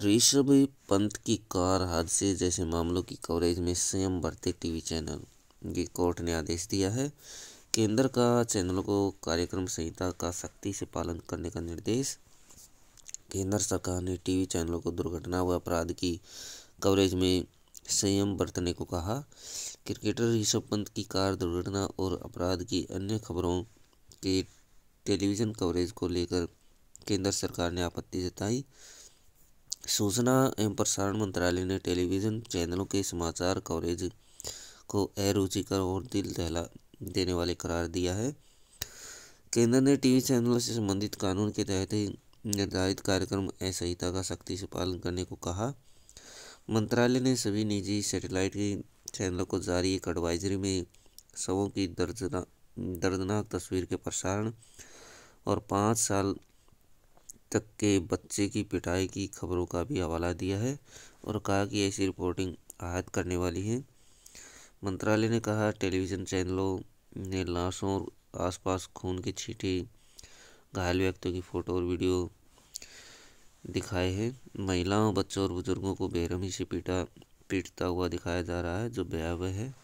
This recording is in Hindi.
ऋषभ पंत की कार हादसे जैसे मामलों की कवरेज में स्वयं बढ़ते टीवी चैनल की कोर्ट ने आदेश दिया है केंद्र का चैनलों को कार्यक्रम संहिता का सख्ती से पालन करने का निर्देश केंद्र सरकार ने टीवी चैनलों को दुर्घटना व अपराध की कवरेज में संयम बरतने को कहा क्रिकेटर ऋषभ पंत की कार दुर्घटना और अपराध की अन्य खबरों के टेलीविज़न कवरेज को लेकर केंद्र सरकार ने आपत्ति जताई सूचना एवं प्रसारण मंत्रालय ने टेलीविज़न चैनलों के समाचार कवरेज को अरुचिकर और दिल दहला देने वाले करार दिया है केंद्र ने टीवी चैनलों से संबंधित कानून के तहत निर्धारित कार्यक्रम असंहिता का सख्ती से पालन करने को कहा मंत्रालय ने सभी निजी सैटेलाइट चैनलों को जारी एक एडवाइजरी में शवों की दर्दना दर्दनाक तस्वीर के प्रसारण और पाँच साल तक के बच्चे की पिटाई की खबरों का भी हवाला दिया है और कहा कि ऐसी रिपोर्टिंग आयत करने वाली है मंत्रालय ने कहा टेलीविज़न चैनलों ने लाशों और आसपास खून के छींटे घायल व्यक्तियों की फ़ोटो और वीडियो दिखाए हैं महिलाओं बच्चों और बुज़ुर्गों को बेरहमी से पीटा पीटता हुआ दिखाया जा रहा है जो भयावह है